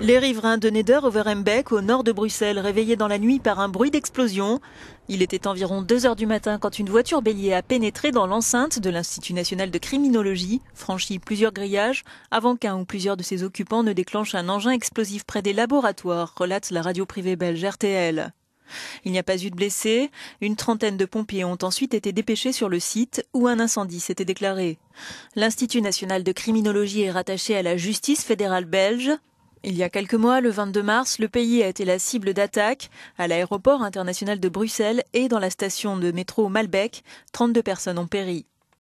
Les riverains de Neder-Overembeck, au nord de Bruxelles, réveillés dans la nuit par un bruit d'explosion. Il était environ 2 heures du matin quand une voiture bélier a pénétré dans l'enceinte de l'Institut national de criminologie, franchi plusieurs grillages, avant qu'un ou plusieurs de ses occupants ne déclenchent un engin explosif près des laboratoires, relate la radio privée belge RTL. Il n'y a pas eu de blessés. Une trentaine de pompiers ont ensuite été dépêchés sur le site où un incendie s'était déclaré. L'Institut national de criminologie est rattaché à la justice fédérale belge. Il y a quelques mois, le 22 mars, le pays a été la cible d'attaques à l'aéroport international de Bruxelles et dans la station de métro Malbec. 32 personnes ont péri.